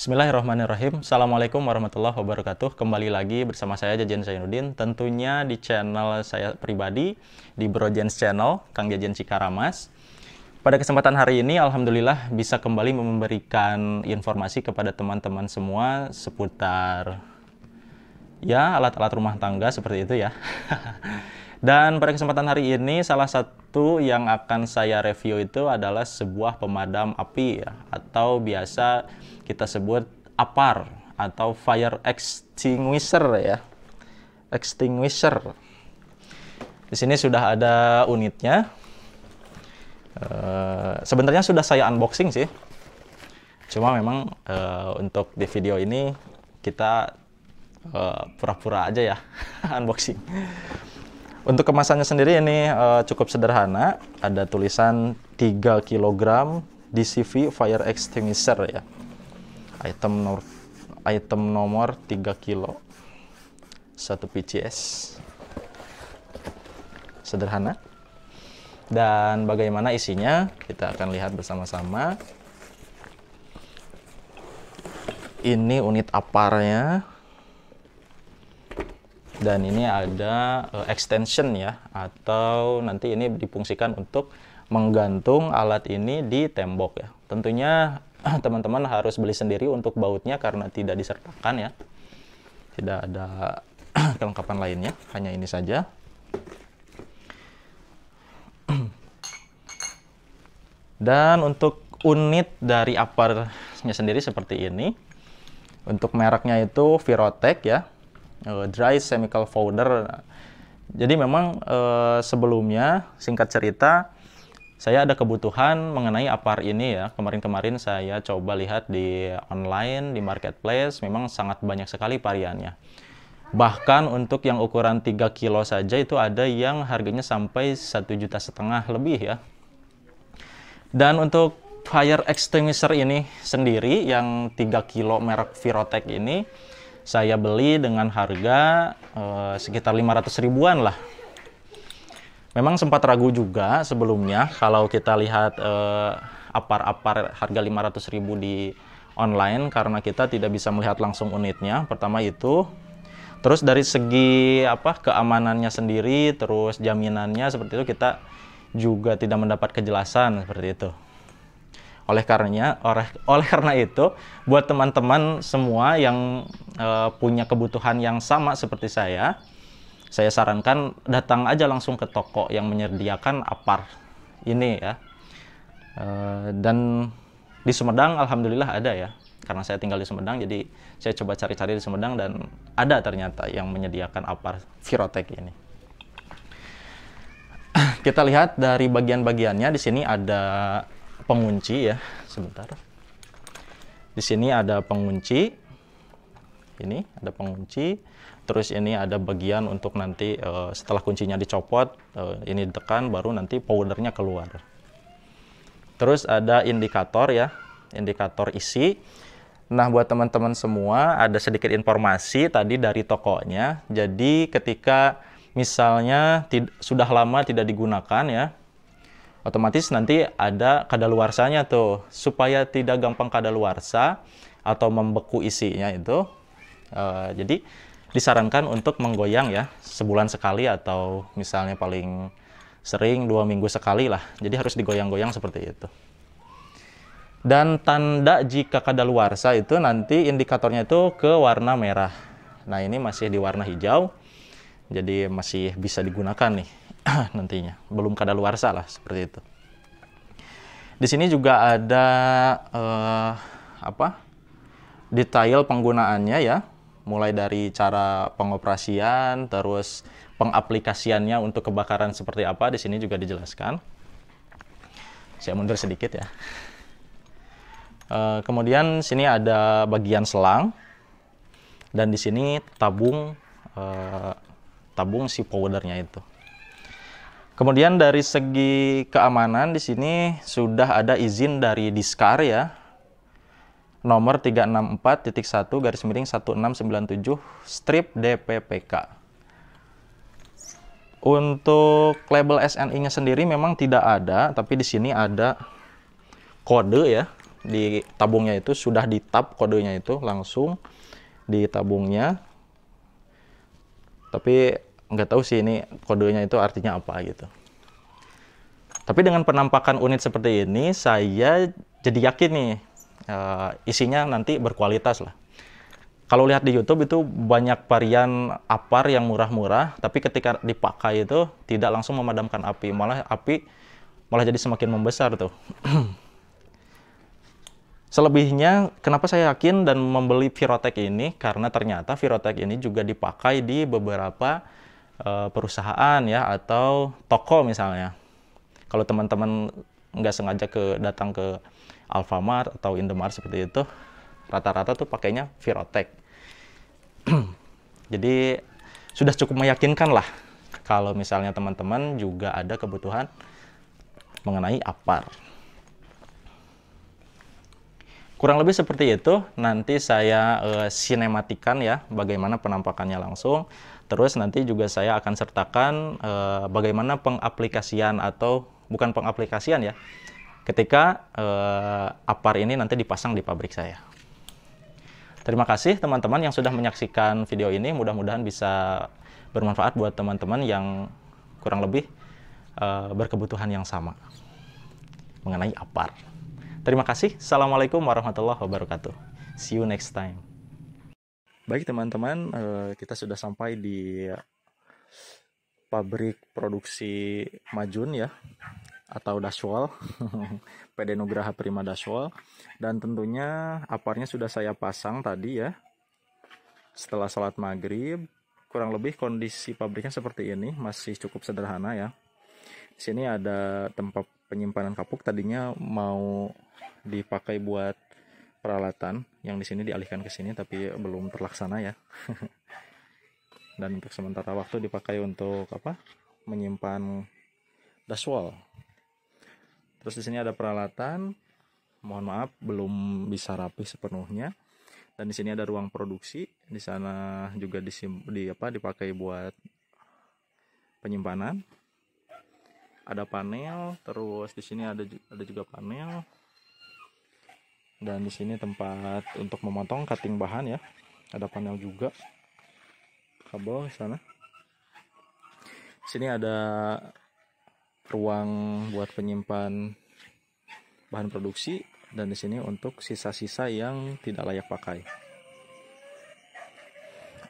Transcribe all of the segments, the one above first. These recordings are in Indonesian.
Bismillahirrahmanirrahim. Assalamualaikum warahmatullahi wabarakatuh. Kembali lagi bersama saya Jajan Zainuddin. Tentunya di channel saya pribadi, di Brojens Channel, Kang Jajan Cikaramas. Pada kesempatan hari ini, Alhamdulillah bisa kembali memberikan informasi kepada teman-teman semua seputar ya alat-alat rumah tangga seperti itu ya. Dan pada kesempatan hari ini salah satu yang akan saya review itu adalah sebuah pemadam api ya, atau biasa kita sebut APAR atau fire extinguisher ya. Extinguisher. Di sini sudah ada unitnya. E, sebenarnya sudah saya unboxing sih. Cuma memang e, untuk di video ini kita eh, pura-pura uh, aja ya unboxing. Untuk kemasannya sendiri ini uh, cukup sederhana, ada tulisan 3 kg DCV fire extinguisher ya item nomor item nomor 3 kilo satu PCS sederhana dan bagaimana isinya kita akan lihat bersama-sama ini unit aparnya dan ini ada uh, extension ya atau nanti ini dipungsikan untuk menggantung alat ini di tembok ya tentunya Ah, teman-teman harus beli sendiri untuk bautnya karena tidak disertakan ya tidak ada kelengkapan lainnya hanya ini saja dan untuk unit dari aparnya sendiri seperti ini untuk mereknya itu Virotech ya eh, dry chemical powder jadi memang eh, sebelumnya singkat cerita saya ada kebutuhan mengenai apar ini ya. Kemarin-kemarin saya coba lihat di online, di marketplace, memang sangat banyak sekali variannya. Bahkan untuk yang ukuran 3 kilo saja itu ada yang harganya sampai satu juta setengah lebih ya. Dan untuk fire extinguisher ini sendiri yang 3 kilo merek Virotech ini saya beli dengan harga eh, sekitar 500 ribuan lah Memang sempat ragu juga sebelumnya kalau kita lihat eh, apar-apar eh, harga ribu di online karena kita tidak bisa melihat langsung unitnya. Pertama itu terus dari segi apa keamanannya sendiri, terus jaminannya seperti itu kita juga tidak mendapat kejelasan seperti itu. Oleh karenanya, oleh, oleh karena itu, buat teman-teman semua yang e, punya kebutuhan yang sama seperti saya, saya sarankan datang aja langsung ke toko yang menyediakan apar ini ya. Eh, dan di Sumedang alhamdulillah ada ya. Karena saya tinggal di Sumedang jadi saya coba cari-cari di Sumedang dan ada ternyata yang menyediakan apar Virotek ini. Kita lihat dari bagian-bagiannya di sini ada pengunci ya, sebentar. Di sini ada pengunci. Ini ada pengunci Terus ini ada bagian untuk nanti uh, setelah kuncinya dicopot, uh, ini ditekan baru nanti powdernya keluar. Terus ada indikator ya, indikator isi. Nah, buat teman-teman semua, ada sedikit informasi tadi dari tokonya. Jadi, ketika misalnya sudah lama tidak digunakan ya, otomatis nanti ada kadaluarsanya tuh. Supaya tidak gampang kadaluarsa atau membeku isinya itu. Uh, jadi, disarankan untuk menggoyang ya sebulan sekali atau misalnya paling sering dua minggu sekali lah. Jadi harus digoyang-goyang seperti itu. Dan tanda jika kadaluarsa itu nanti indikatornya itu ke warna merah. Nah ini masih di warna hijau, jadi masih bisa digunakan nih nantinya. Belum kadaluarsa lah seperti itu. Di sini juga ada uh, apa? Detail penggunaannya ya mulai dari cara pengoperasian terus pengaplikasiannya untuk kebakaran seperti apa di sini juga dijelaskan saya mundur sedikit ya e, kemudian sini ada bagian selang dan di sini tabung e, tabung si powdernya itu Kemudian dari segi keamanan di sini sudah ada izin dari Diskar ya nomor 364.1 garis miring 1697 strip DPPK. Untuk label SNI-nya sendiri memang tidak ada, tapi di sini ada kode ya di tabungnya itu sudah di tab kodenya itu langsung di tabungnya. Tapi nggak tahu sih ini kodenya itu artinya apa gitu. Tapi dengan penampakan unit seperti ini, saya jadi yakin nih uh, isinya nanti berkualitas lah. Kalau lihat di YouTube itu banyak varian apar yang murah-murah, tapi ketika dipakai itu tidak langsung memadamkan api, malah api malah jadi semakin membesar tuh. Selebihnya, kenapa saya yakin dan membeli Virotech ini? Karena ternyata Virotech ini juga dipakai di beberapa uh, perusahaan ya atau toko misalnya. Kalau teman-teman nggak sengaja ke datang ke Alfamart atau Indomart seperti itu rata-rata tuh pakainya Virotech jadi sudah cukup meyakinkan lah kalau misalnya teman-teman juga ada kebutuhan mengenai apar kurang lebih seperti itu nanti saya uh, sinematikan ya bagaimana penampakannya langsung terus nanti juga saya akan sertakan uh, bagaimana pengaplikasian atau bukan pengaplikasian ya, ketika uh, APAR ini nanti dipasang di pabrik saya. Terima kasih teman-teman yang sudah menyaksikan video ini, mudah-mudahan bisa bermanfaat buat teman-teman yang kurang lebih uh, berkebutuhan yang sama mengenai APAR. Terima kasih. Assalamualaikum warahmatullahi wabarakatuh. See you next time. Baik teman-teman, eh, kita sudah sampai di pabrik produksi Majun ya atau Daswal, PD Nugraha Prima Daswal. Dan tentunya aparnya sudah saya pasang tadi ya. Setelah salat maghrib, kurang lebih kondisi pabriknya seperti ini, masih cukup sederhana ya. Di sini ada tempat penyimpanan kapuk, tadinya mau dipakai buat peralatan, yang di sini dialihkan ke sini tapi belum terlaksana ya. Dan untuk sementara waktu dipakai untuk apa? Menyimpan daswal Terus di sini ada peralatan. Mohon maaf belum bisa rapi sepenuhnya. Dan di sini ada ruang produksi. Di sana juga disim, di apa dipakai buat penyimpanan. Ada panel, terus di sini ada ada juga panel. Dan di sini tempat untuk memotong cutting bahan ya. Ada panel juga. Kabel di sana. Di sini ada ruang buat penyimpan bahan produksi dan di sini untuk sisa-sisa yang tidak layak pakai.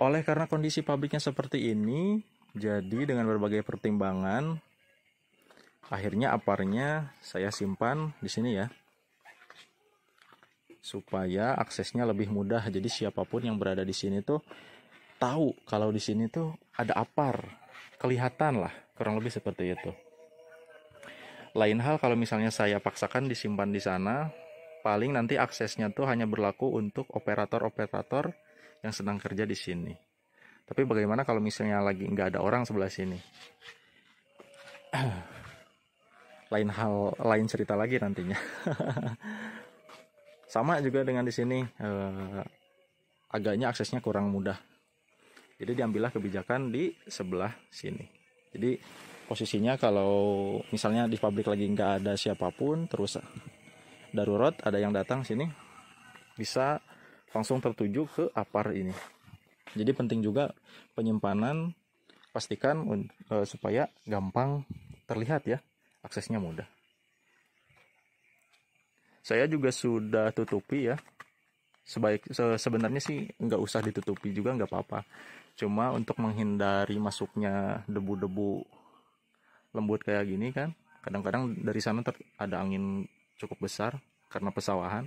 Oleh karena kondisi pabriknya seperti ini, jadi dengan berbagai pertimbangan akhirnya aparnya saya simpan di sini ya. Supaya aksesnya lebih mudah. Jadi siapapun yang berada di sini tuh tahu kalau di sini tuh ada apar. Kelihatan lah, kurang lebih seperti itu. Lain hal kalau misalnya saya paksakan disimpan di sana, paling nanti aksesnya tuh hanya berlaku untuk operator-operator yang sedang kerja di sini. Tapi bagaimana kalau misalnya lagi nggak ada orang sebelah sini? lain hal, lain cerita lagi nantinya. Sama juga dengan di sini, eh, agaknya aksesnya kurang mudah. Jadi diambillah kebijakan di sebelah sini. Jadi posisinya kalau misalnya di pabrik lagi nggak ada siapapun terus darurat ada yang datang sini bisa langsung tertuju ke apar ini jadi penting juga penyimpanan pastikan uh, supaya gampang terlihat ya aksesnya mudah saya juga sudah tutupi ya sebaik sebenarnya sih nggak usah ditutupi juga nggak apa-apa cuma untuk menghindari masuknya debu-debu lembut kayak gini kan kadang-kadang dari sana ter ada angin cukup besar karena pesawahan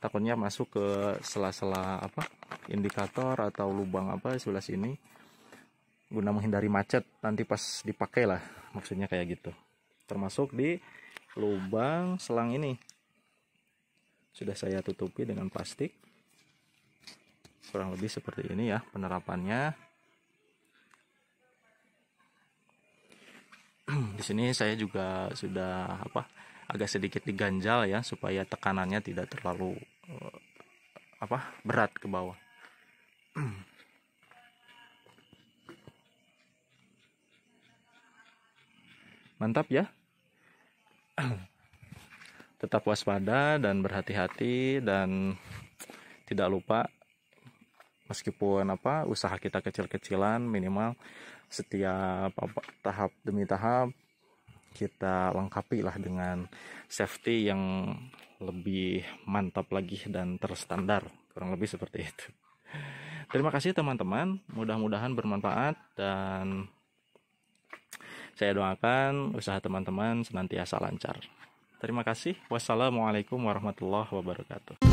takutnya masuk ke sela-sela apa indikator atau lubang apa sebelah sini guna menghindari macet nanti pas dipakai lah maksudnya kayak gitu termasuk di lubang selang ini sudah saya tutupi dengan plastik kurang lebih seperti ini ya penerapannya Hmm, di sini saya juga sudah apa agak sedikit diganjal ya supaya tekanannya tidak terlalu eh, apa berat ke bawah. Hmm. Mantap ya. Tetap waspada dan berhati-hati dan tidak lupa meskipun apa usaha kita kecil-kecilan minimal setiap apa, tahap demi tahap kita lengkapi lah dengan safety yang lebih mantap lagi dan terstandar kurang lebih seperti itu terima kasih teman-teman mudah-mudahan bermanfaat dan saya doakan usaha teman-teman senantiasa lancar terima kasih wassalamualaikum warahmatullahi wabarakatuh